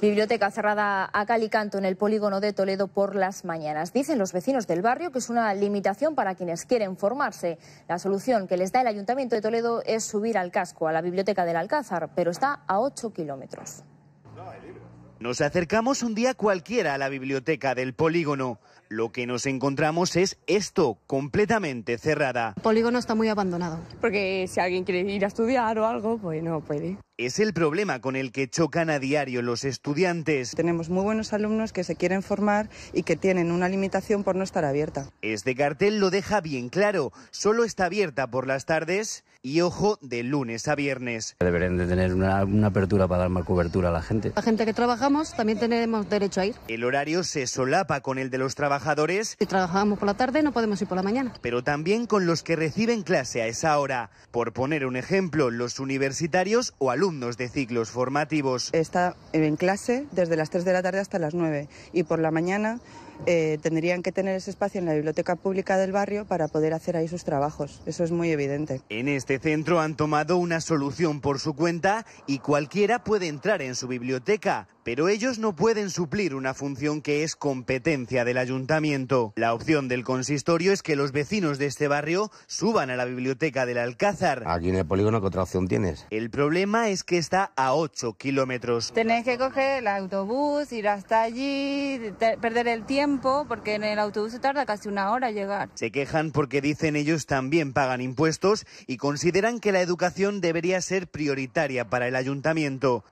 Biblioteca cerrada a calicanto canto en el polígono de Toledo por las mañanas. Dicen los vecinos del barrio que es una limitación para quienes quieren formarse. La solución que les da el Ayuntamiento de Toledo es subir al casco, a la Biblioteca del Alcázar, pero está a 8 kilómetros. Nos acercamos un día cualquiera a la biblioteca del polígono. Lo que nos encontramos es esto, completamente cerrada. El polígono está muy abandonado. Porque si alguien quiere ir a estudiar o algo, pues no puede es el problema con el que chocan a diario los estudiantes. Tenemos muy buenos alumnos que se quieren formar y que tienen una limitación por no estar abierta. Este cartel lo deja bien claro, solo está abierta por las tardes y ojo de lunes a viernes. Deberían de tener una, una apertura para dar más cobertura a la gente. La gente que trabajamos también tenemos derecho a ir. El horario se solapa con el de los trabajadores. Si trabajamos por la tarde no podemos ir por la mañana. Pero también con los que reciben clase a esa hora. Por poner un ejemplo, los universitarios o alumnos alumnos de ciclos formativos. Está en clase desde las 3 de la tarde hasta las 9 y por la mañana eh, tendrían que tener ese espacio en la biblioteca pública del barrio para poder hacer ahí sus trabajos. Eso es muy evidente. En este centro han tomado una solución por su cuenta y cualquiera puede entrar en su biblioteca, pero ellos no pueden suplir una función que es competencia del ayuntamiento. La opción del consistorio es que los vecinos de este barrio suban a la biblioteca del Alcázar. Aquí en el polígono, ¿qué otra opción tienes? El problema es que está a 8 kilómetros. Tenés que coger el autobús, ir hasta allí, perder el tiempo porque en el autobús se tarda casi una hora llegar. Se quejan porque dicen ellos también pagan impuestos y consideran que la educación debería ser prioritaria para el ayuntamiento.